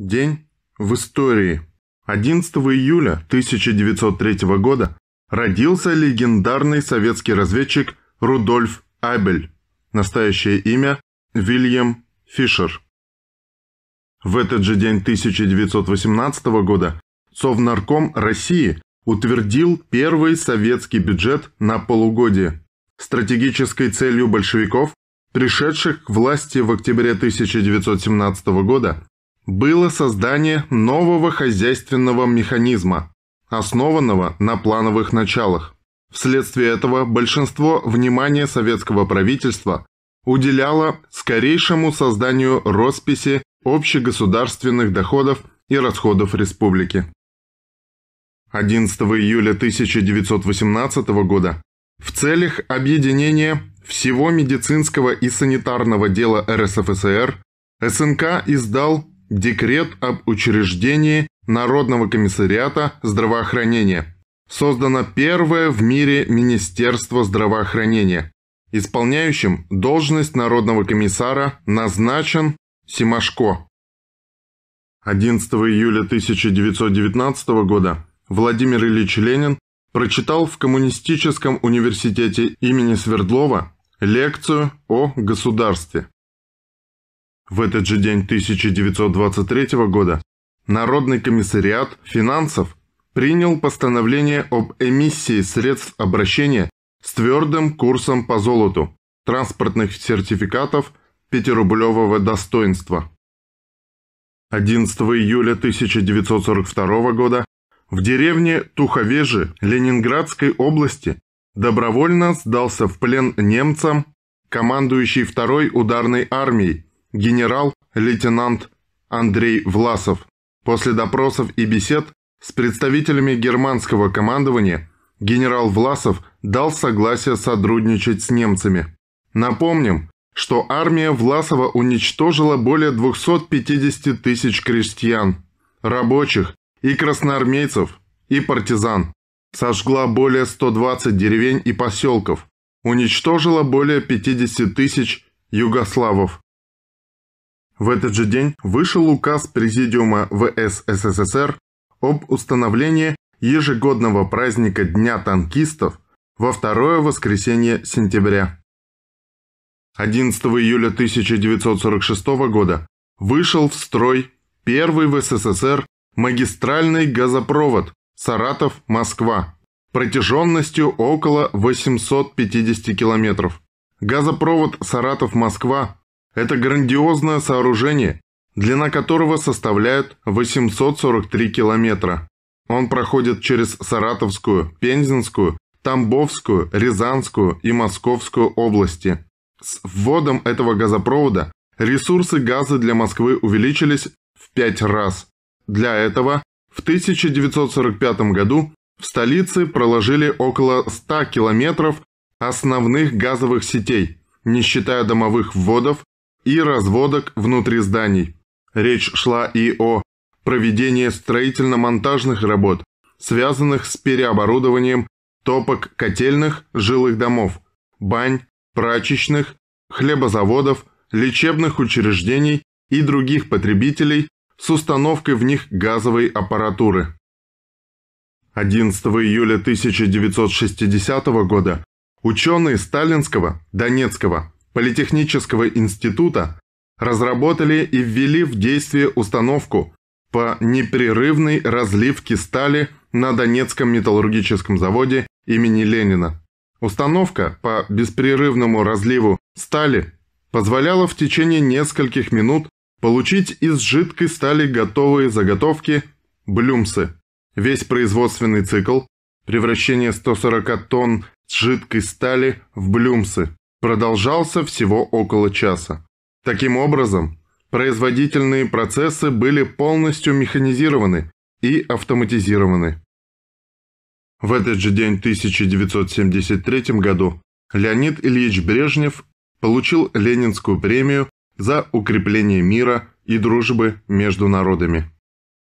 День в истории. 11 июля 1903 года родился легендарный советский разведчик Рудольф Абель, настоящее имя Вильям Фишер. В этот же день 1918 года Совнарком России утвердил первый советский бюджет на полугодие. Стратегической целью большевиков, пришедших к власти в октябре 1917 года, было создание нового хозяйственного механизма, основанного на плановых началах. Вследствие этого большинство внимания советского правительства уделяло скорейшему созданию росписи общегосударственных доходов и расходов республики. 11 июля 1918 года в целях объединения всего медицинского и санитарного дела РСФСР СНК издал Декрет об учреждении Народного комиссариата здравоохранения. Создано первое в мире Министерство здравоохранения. Исполняющим должность Народного комиссара назначен Симашко. 11 июля 1919 года Владимир Ильич Ленин прочитал в Коммунистическом университете имени Свердлова лекцию о государстве. В этот же день 1923 года Народный комиссариат финансов принял постановление об эмиссии средств обращения с твердым курсом по золоту транспортных сертификатов пятирублевого достоинства. 11 июля 1942 года в деревне Туховежи Ленинградской области добровольно сдался в плен немцам командующий второй ударной армией генерал-лейтенант Андрей Власов. После допросов и бесед с представителями германского командования генерал Власов дал согласие сотрудничать с немцами. Напомним, что армия Власова уничтожила более 250 тысяч крестьян, рабочих и красноармейцев, и партизан. Сожгла более 120 деревень и поселков, уничтожила более 50 тысяч югославов. В этот же день вышел указ Президиума ВС СССР об установлении ежегодного праздника Дня танкистов во второе воскресенье сентября. 11 июля 1946 года вышел в строй первый в СССР магистральный газопровод Саратов-Москва протяженностью около 850 километров. Газопровод Саратов-Москва это грандиозное сооружение, длина которого составляет 843 километра. Он проходит через Саратовскую, Пензенскую, Тамбовскую, Рязанскую и Московскую области. С вводом этого газопровода ресурсы газа для Москвы увеличились в пять раз. Для этого в 1945 году в столице проложили около 100 километров основных газовых сетей, не считая домовых вводов и разводок внутри зданий. Речь шла и о проведении строительно-монтажных работ, связанных с переоборудованием топок котельных жилых домов, бань, прачечных, хлебозаводов, лечебных учреждений и других потребителей с установкой в них газовой аппаратуры. 11 июля 1960 года ученые Сталинского, Донецкого, Политехнического института разработали и ввели в действие установку по непрерывной разливке стали на Донецком металлургическом заводе имени Ленина. Установка по беспрерывному разливу стали позволяла в течение нескольких минут получить из жидкой стали готовые заготовки блюмсы. Весь производственный цикл – превращение 140 тонн жидкой стали в блюмсы продолжался всего около часа. Таким образом, производительные процессы были полностью механизированы и автоматизированы. В этот же день 1973 году Леонид Ильич Брежнев получил Ленинскую премию за укрепление мира и дружбы между народами.